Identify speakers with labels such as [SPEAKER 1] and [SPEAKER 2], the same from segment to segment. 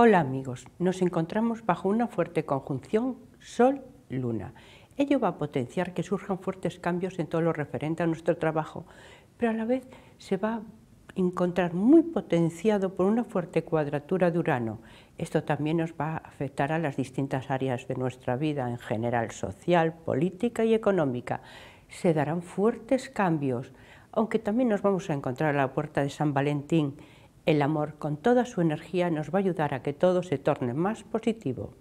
[SPEAKER 1] Hola amigos, nos encontramos bajo una fuerte conjunción Sol-Luna. Ello va a potenciar que surjan fuertes cambios en todo lo referente a nuestro trabajo, pero a la vez se va a encontrar muy potenciado por una fuerte cuadratura de Urano. Esto también nos va a afectar a las distintas áreas de nuestra vida, en general social, política y económica. Se darán fuertes cambios, aunque también nos vamos a encontrar a la puerta de San Valentín, el amor con toda su energía nos va a ayudar a que todo se torne más positivo.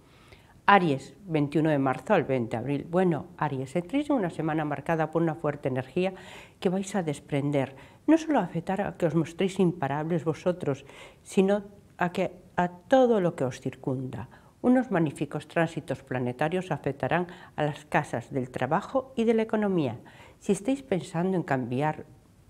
[SPEAKER 1] Aries, 21 de marzo al 20 de abril. Bueno, Aries, entréis en una semana marcada por una fuerte energía que vais a desprender. No solo a afectar a que os mostréis imparables vosotros, sino a, que, a todo lo que os circunda. Unos magníficos tránsitos planetarios afectarán a las casas del trabajo y de la economía. Si estáis pensando en cambiar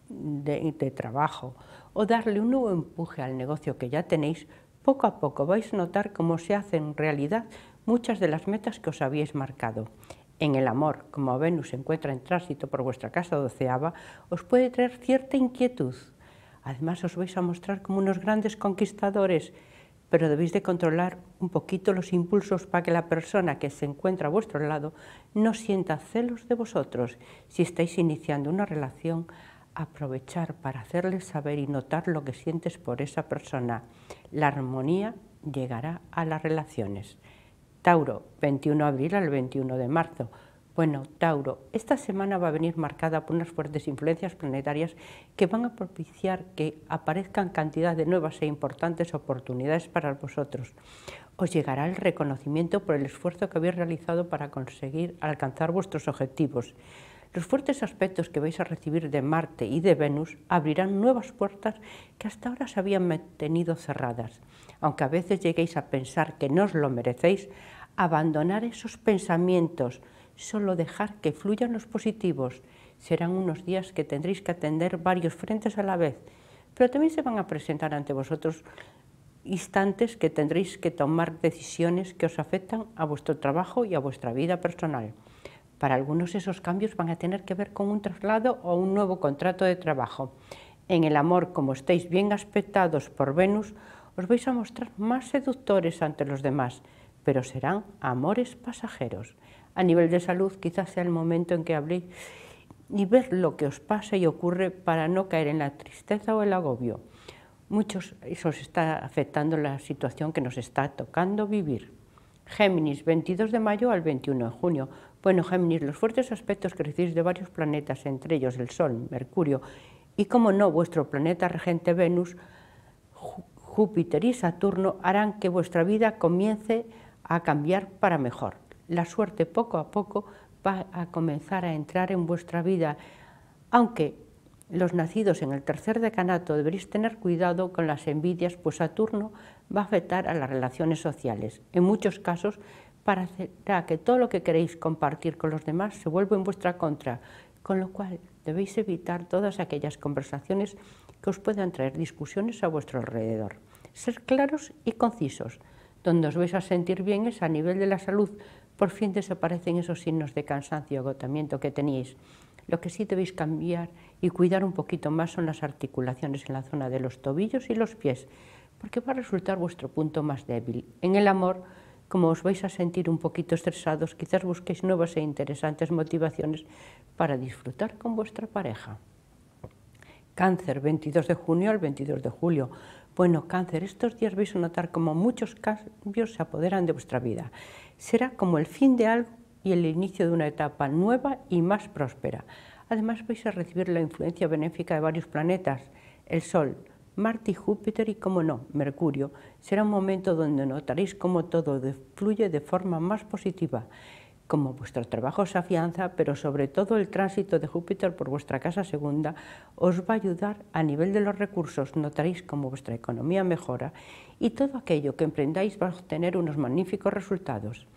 [SPEAKER 1] de trabajo, o darle un nuevo empuje al negocio que ya tenéis, poco a poco vais a notar cómo se hacen realidad muchas de las metas que os habíais marcado. En el amor, como Venus se encuentra en tránsito por vuestra casa doceava, os puede traer cierta inquietud. Además, os vais a mostrar como unos grandes conquistadores, pero debéis de controlar un poquito los impulsos para que la persona que se encuentra a vuestro lado no sienta celos de vosotros. Si estáis iniciando una relación, aprovechar para hacerles saber y notar lo que sientes por esa persona. La armonía llegará a las relaciones. Tauro, 21 de abril al 21 de marzo. Bueno, Tauro, esta semana va a venir marcada por unas fuertes influencias planetarias que van a propiciar que aparezcan cantidad de nuevas e importantes oportunidades para vosotros. Os llegará el reconocimiento por el esfuerzo que habéis realizado para conseguir alcanzar vuestros objetivos. Los fuertes aspectos que vais a recibir de Marte y de Venus abrirán nuevas puertas que hasta ahora se habían mantenido cerradas. Aunque a veces lleguéis a pensar que no os lo merecéis, abandonar esos pensamientos, solo dejar que fluyan los positivos. Serán unos días que tendréis que atender varios frentes a la vez, pero también se van a presentar ante vosotros instantes que tendréis que tomar decisiones que os afectan a vuestro trabajo y a vuestra vida personal. Para algunos esos cambios van a tener que ver con un traslado o un nuevo contrato de trabajo. En el amor, como estáis bien aspectados por Venus, os vais a mostrar más seductores ante los demás, pero serán amores pasajeros. A nivel de salud, quizás sea el momento en que habléis y ver lo que os pasa y ocurre para no caer en la tristeza o el agobio. Muchos eso os está afectando la situación que nos está tocando vivir. Géminis, 22 de mayo al 21 de junio. Bueno, Géminis, los fuertes aspectos que recibís de varios planetas, entre ellos el Sol, Mercurio y, como no, vuestro planeta regente Venus, Júpiter y Saturno harán que vuestra vida comience a cambiar para mejor. La suerte poco a poco va a comenzar a entrar en vuestra vida, aunque los nacidos en el tercer decanato deberéis tener cuidado con las envidias, pues Saturno va a afectar a las relaciones sociales. En muchos casos, para que todo lo que queréis compartir con los demás se vuelva en vuestra contra, con lo cual debéis evitar todas aquellas conversaciones que os puedan traer discusiones a vuestro alrededor. Ser claros y concisos. Donde os vais a sentir bien es a nivel de la salud. Por fin desaparecen esos signos de cansancio y agotamiento que tenéis Lo que sí debéis cambiar y cuidar un poquito más son las articulaciones en la zona de los tobillos y los pies porque va a resultar vuestro punto más débil. En el amor, como os vais a sentir un poquito estresados, quizás busquéis nuevas e interesantes motivaciones para disfrutar con vuestra pareja. Cáncer, 22 de junio al 22 de julio. Bueno, cáncer, estos días vais a notar como muchos cambios se apoderan de vuestra vida. Será como el fin de algo y el inicio de una etapa nueva y más próspera. Además vais a recibir la influencia benéfica de varios planetas, el Sol, Marte y Júpiter y, como no, Mercurio. Será un momento donde notaréis cómo todo fluye de forma más positiva, como vuestro trabajo se afianza, pero sobre todo el tránsito de Júpiter por vuestra casa segunda os va a ayudar a nivel de los recursos, notaréis cómo vuestra economía mejora y todo aquello que emprendáis va a obtener unos magníficos resultados.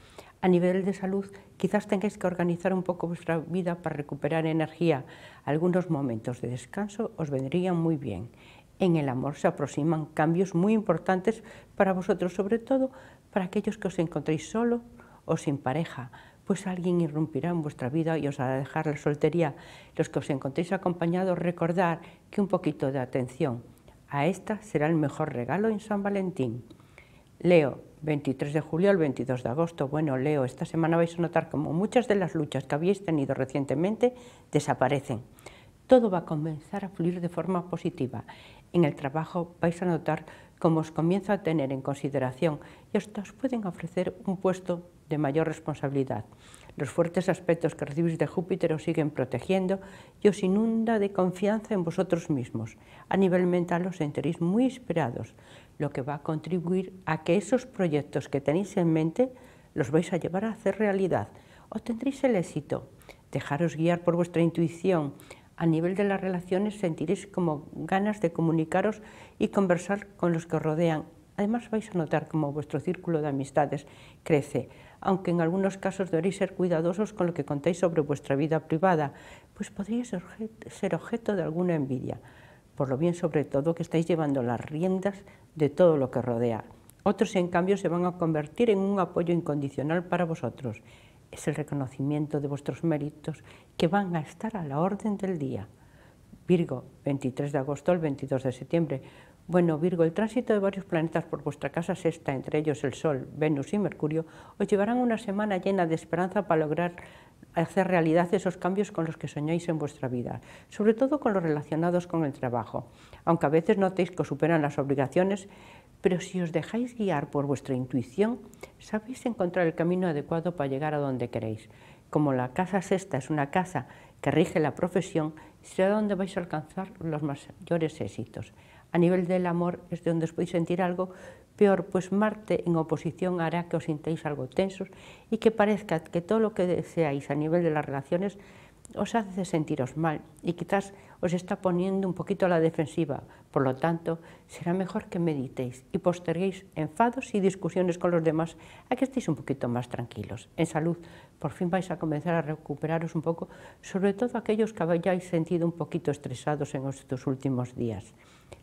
[SPEAKER 1] A nivel de salud, quizás tengáis que organizar un poco vuestra vida para recuperar energía. Algunos momentos de descanso os vendrían muy bien en el amor se aproximan cambios muy importantes para vosotros, sobre todo para aquellos que os encontréis solo o sin pareja, pues alguien irrumpirá en vuestra vida y os hará dejar la soltería. Los que os encontréis acompañados, recordad que un poquito de atención a esta será el mejor regalo en San Valentín. Leo, 23 de julio al 22 de agosto. Bueno, Leo, esta semana vais a notar como muchas de las luchas que habéis tenido recientemente desaparecen. Todo va a comenzar a fluir de forma positiva en el trabajo vais a notar cómo os comienza a tener en consideración y os pueden ofrecer un puesto de mayor responsabilidad. Los fuertes aspectos que recibís de Júpiter os siguen protegiendo y os inunda de confianza en vosotros mismos. A nivel mental os sentiréis muy esperados, lo que va a contribuir a que esos proyectos que tenéis en mente los vais a llevar a hacer realidad. tendréis el éxito. Dejaros guiar por vuestra intuición, a nivel de las relaciones sentiréis como ganas de comunicaros y conversar con los que os rodean. Además vais a notar cómo vuestro círculo de amistades crece, aunque en algunos casos deberéis ser cuidadosos con lo que contáis sobre vuestra vida privada, pues podríais ser objeto de alguna envidia, por lo bien sobre todo que estáis llevando las riendas de todo lo que rodea. Otros, en cambio, se van a convertir en un apoyo incondicional para vosotros es el reconocimiento de vuestros méritos que van a estar a la orden del día. Virgo, 23 de agosto al 22 de septiembre. Bueno, Virgo, el tránsito de varios planetas por vuestra casa sexta, entre ellos el Sol, Venus y Mercurio, os llevarán una semana llena de esperanza para lograr hacer realidad esos cambios con los que soñáis en vuestra vida, sobre todo con los relacionados con el trabajo. Aunque a veces notéis que superan las obligaciones, pero si os dejáis guiar por vuestra intuición, sabéis encontrar el camino adecuado para llegar a donde queréis. Como la casa sexta es una casa que rige la profesión, será donde vais a alcanzar los mayores éxitos. A nivel del amor es de donde os podéis sentir algo peor, pues Marte en oposición hará que os sintáis algo tensos y que parezca que todo lo que deseáis a nivel de las relaciones os hace sentiros mal y quizás os está poniendo un poquito a la defensiva. Por lo tanto, será mejor que meditéis y posterguéis enfados y discusiones con los demás a que estéis un poquito más tranquilos. En salud, por fin vais a comenzar a recuperaros un poco, sobre todo aquellos que hayáis sentido un poquito estresados en estos últimos días.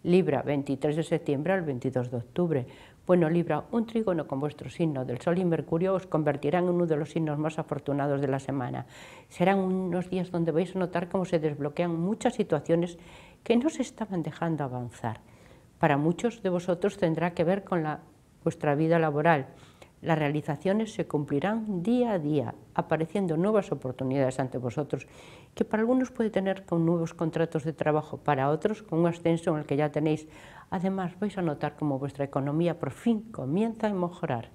[SPEAKER 1] Libra, 23 de septiembre al 22 de octubre. Bueno, Libra, un trígono con vuestro signo del Sol y Mercurio os convertirán en uno de los signos más afortunados de la semana. Serán unos días donde vais a notar cómo se desbloquean muchas situaciones que no se estaban dejando avanzar. Para muchos de vosotros tendrá que ver con la, vuestra vida laboral las realizaciones se cumplirán día a día, apareciendo nuevas oportunidades ante vosotros, que para algunos puede tener con nuevos contratos de trabajo, para otros con un ascenso en el que ya tenéis. Además, vais a notar cómo vuestra economía por fin comienza a mejorar.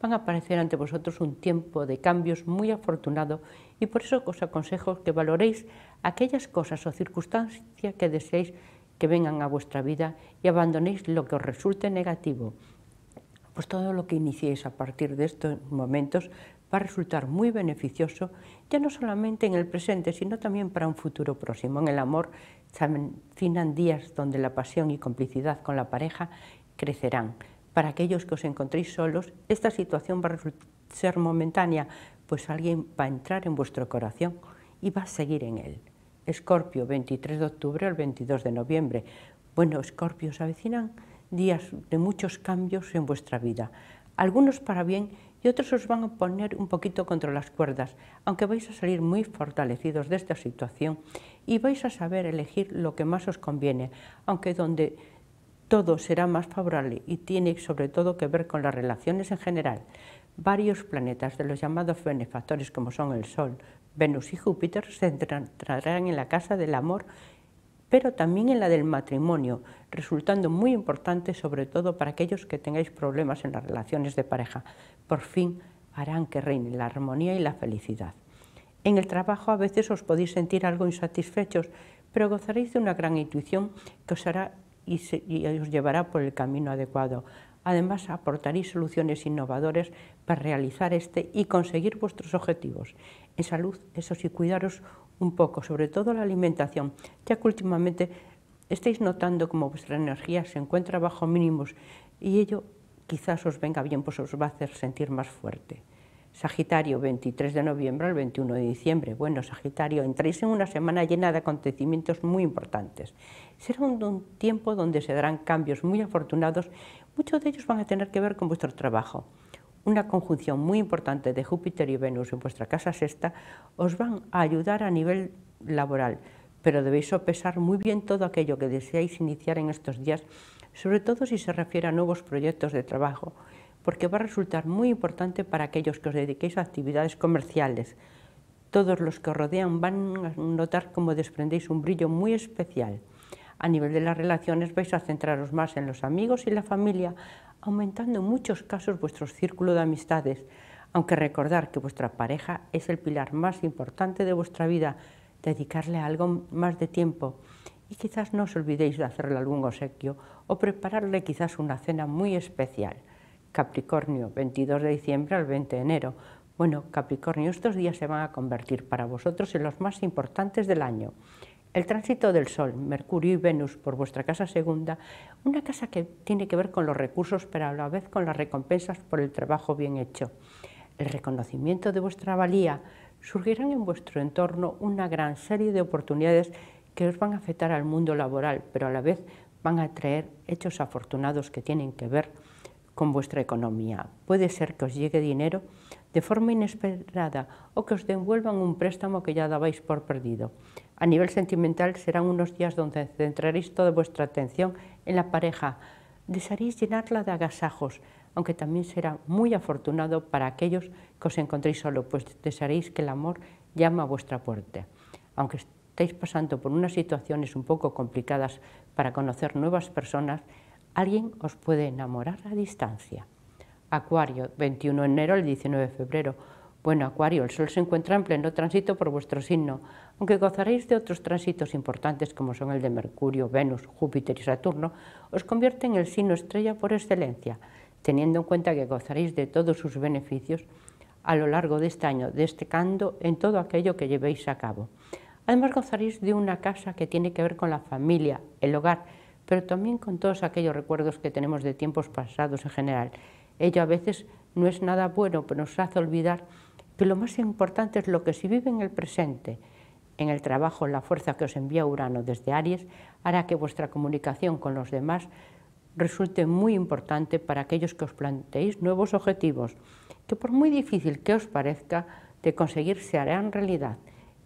[SPEAKER 1] Van a aparecer ante vosotros un tiempo de cambios muy afortunado y por eso os aconsejo que valoréis aquellas cosas o circunstancias que deseéis que vengan a vuestra vida y abandonéis lo que os resulte negativo pues todo lo que iniciéis a partir de estos momentos va a resultar muy beneficioso, ya no solamente en el presente, sino también para un futuro próximo. En el amor se avecinan días donde la pasión y complicidad con la pareja crecerán. Para aquellos que os encontréis solos, esta situación va a ser momentánea, pues alguien va a entrar en vuestro corazón y va a seguir en él. Escorpio, 23 de octubre al 22 de noviembre. Bueno, Escorpio, se avecinan días de muchos cambios en vuestra vida, algunos para bien y otros os van a poner un poquito contra las cuerdas, aunque vais a salir muy fortalecidos de esta situación y vais a saber elegir lo que más os conviene, aunque donde todo será más favorable y tiene sobre todo que ver con las relaciones en general. Varios planetas de los llamados benefactores como son el Sol, Venus y Júpiter se entrarán en la casa del amor pero también en la del matrimonio, resultando muy importante sobre todo para aquellos que tengáis problemas en las relaciones de pareja. Por fin harán que reine la armonía y la felicidad. En el trabajo a veces os podéis sentir algo insatisfechos, pero gozaréis de una gran intuición que os hará y, os llevará por el camino adecuado. Además, aportaréis soluciones innovadoras para realizar este y conseguir vuestros objetivos. En salud, eso sí, cuidaros un poco, sobre todo la alimentación, ya que últimamente estáis notando como vuestra energía se encuentra bajo mínimos y ello quizás os venga bien, pues os va a hacer sentir más fuerte. Sagitario, 23 de noviembre al 21 de diciembre. Bueno, Sagitario, entréis en una semana llena de acontecimientos muy importantes. Será un, tiempo donde se darán cambios muy afortunados Muchos de ellos van a tener que ver con vuestro trabajo. Una conjunción muy importante de Júpiter y Venus en vuestra casa sexta os van a ayudar a nivel laboral, pero debéis sopesar muy bien todo aquello que deseáis iniciar en estos días, sobre todo si se refiere a nuevos proyectos de trabajo, porque va a resultar muy importante para aquellos que os dediquéis a actividades comerciales. Todos los que os rodean van a notar cómo desprendéis un brillo muy especial a nivel de las relaciones vais a centraros más en los amigos y la familia, aumentando en muchos casos vuestro círculo de amistades, aunque recordar que vuestra pareja es el pilar más importante de vuestra vida, dedicarle algo más de tiempo y quizás no os olvidéis de hacerle algún obsequio o prepararle quizás una cena muy especial. Capricornio, 22 de diciembre al 20 de enero. Bueno, Capricornio, estos días se van a convertir para vosotros en los más importantes del año. El tránsito del Sol, Mercurio y Venus por vuestra casa segunda, una casa que tiene que ver con los recursos, pero a la vez con las recompensas por el trabajo bien hecho. El reconocimiento de vuestra valía, surgirán en vuestro entorno una gran serie de oportunidades que os van a afectar al mundo laboral, pero a la vez van a traer hechos afortunados que tienen que ver con vuestra economía. Puede ser que os llegue dinero de forma inesperada o que os devuelvan un préstamo que ya dabais por perdido. A nivel sentimental serán unos días donde centraréis toda vuestra atención en la pareja. Desearéis llenarla de agasajos, aunque también será muy afortunado para aquellos que os encontréis solo, pues desearéis que el amor llame a vuestra puerta. Aunque estéis pasando por unas situaciones un poco complicadas para conocer nuevas personas, Alguien os puede enamorar a distancia. Acuario, 21 de enero al 19 de febrero. Bueno, Acuario, el Sol se encuentra en pleno tránsito por vuestro signo, aunque gozaréis de otros tránsitos importantes como son el de Mercurio, Venus, Júpiter y Saturno, os convierte en el signo estrella por excelencia, teniendo en cuenta que gozaréis de todos sus beneficios a lo largo de este año, destacando en todo aquello que llevéis a cabo. Además gozaréis de una casa que tiene que ver con la familia, el hogar, pero también con todos aquellos recuerdos que tenemos de tiempos pasados en general. Ello a veces no es nada bueno, pero nos hace olvidar que lo más importante es lo que si vive en el presente. En el trabajo, la fuerza que os envía Urano desde Aries hará que vuestra comunicación con los demás resulte muy importante para aquellos que os planteéis nuevos objetivos, que por muy difícil que os parezca de conseguir se harán realidad.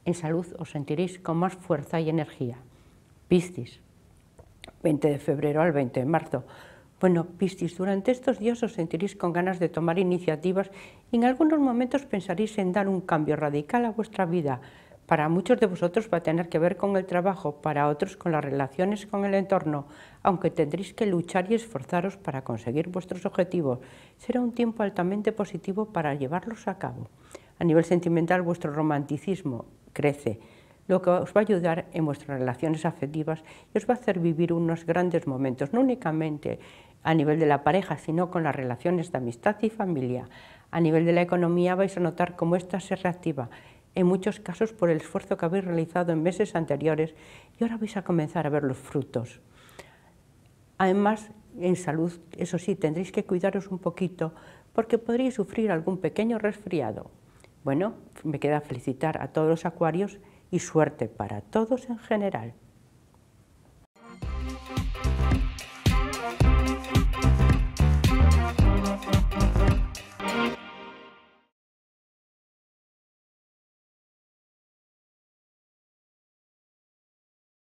[SPEAKER 1] En salud os sentiréis con más fuerza y energía. Piscis. 20 de febrero al 20 de marzo. Bueno, Piscis, durante estos días os sentiréis con ganas de tomar iniciativas y en algunos momentos pensaréis en dar un cambio radical a vuestra vida. Para muchos de vosotros va a tener que ver con el trabajo, para otros con las relaciones con el entorno, aunque tendréis que luchar y esforzaros para conseguir vuestros objetivos. Será un tiempo altamente positivo para llevarlos a cabo. A nivel sentimental, vuestro romanticismo crece lo que os va a ayudar en vuestras relaciones afectivas y os va a hacer vivir unos grandes momentos, no únicamente a nivel de la pareja, sino con las relaciones de amistad y familia. A nivel de la economía vais a notar cómo ésta se reactiva, en muchos casos por el esfuerzo que habéis realizado en meses anteriores y ahora vais a comenzar a ver los frutos. Además, en salud, eso sí, tendréis que cuidaros un poquito porque podréis sufrir algún pequeño resfriado. Bueno, me queda felicitar a todos los acuarios y suerte para todos en general.